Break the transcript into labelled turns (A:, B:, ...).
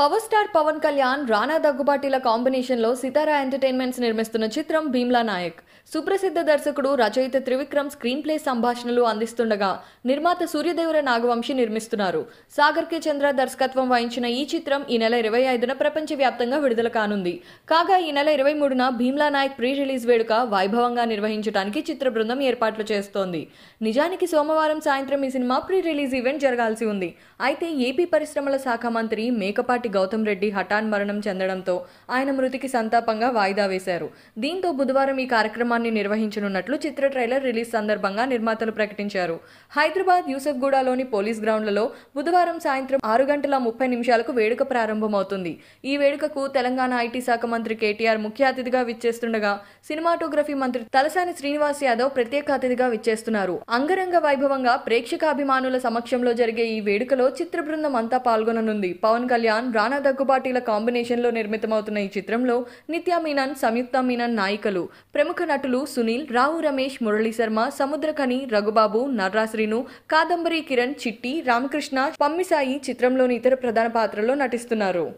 A: power star Pawan Kalyan Rana దగ్గుబాటిల కాంబినేషన్లో Sithara entertainments నిర్మిస్తున్న చిత్రం భీమ్లా నాయక్ సుప్రసిద్ధ దర్శకుడు రచయిత త్రివిక్రమ్ స్క్రీన్ ప్లే సంభాషణలు అందిస్తుండగా నిర్మాత సూర్యదేవుల నాగవంశి నిర్మిస్తున్నారు సాగర్ కె చంద్ర దర్శకత్వం వహించిన ఈ చిత్రం ఈ నెల ఇరవై ఐదున ప్రపంచవ్యాప్తంగా విడుదల కానుంది కాగా ఈ నెల ఇరవై మూడున భీమ్లా నాయక్ ప్రీ రిలీజ్ వేడుక వైభవంగా నిర్వహించడానికి చిత్ర బృందం ఏర్పాట్లు చేస్తోంది నిజానికి సోమవారం సాయంత్రం ఈ సినిమా ప్రీ రిలీజ్ ఈవెంట్ జరగాల్సి ఉంది అయితే ఏపీ పరిశ్రమల శాఖ మంత్రి మేకపాటి గౌతమ్ రెడ్డి హఠాన్ మరణం చెందడంతో ఆయన మృతికి సంతాపంగా వాయిదా వేశారు దీంతో బుధవారం ఈ కార్యక్రమాన్ని నిర్వహించనున్నట్లు చిత్ర ట్రైలర్ రిలీజ్ సందర్భంగా నిర్మాతలు ప్రకటించారు హైదరాబాద్ యూసఫ్గూడలోని పోలీస్ గ్రౌండ్లలో బుధవారం సాయంత్రం ఆరు గంటల ముప్పై నిమిషాలకు వేడుక ప్రారంభమవుతుంది ఈ వేడుకకు తెలంగాణ ఐటీ శాఖ మంత్రి కేటీఆర్ ముఖ్య అతిథిగా విచ్చేస్తుండగా సినిమాటోగ్రఫీ మంత్రి తలసాని శ్రీనివాస్ యాదవ్ ప్రత్యేక అతిథిగా విచ్చేస్తున్నారు అంగరంగ వైభవంగా ప్రేక్షకాభిమానుల సమక్షంలో జరిగే ఈ వేడుకలో చిత్ర బృందం అంతా పాల్గొననుంది పవన్ కళ్యాణ్ రానా కాంబినేషన్ కాంబినేషన్లో నిర్మితమవుతున్న ఈ చిత్రంలో నిత్యా మీనన్ సంయుక్త మీనన్ నాయికలు ప్రముఖ నటులు సునీల్ రావు రమేష్ మురళీ శర్మ సముద్రకని రఘుబాబు నర్రాశ్రీను కాదంబరి కిరణ్ చిట్టి రామకృష్ణ పమ్మిసాయి చిత్రంలోని ఇతర ప్రధాన పాత్రల్లో నటిస్తున్నారు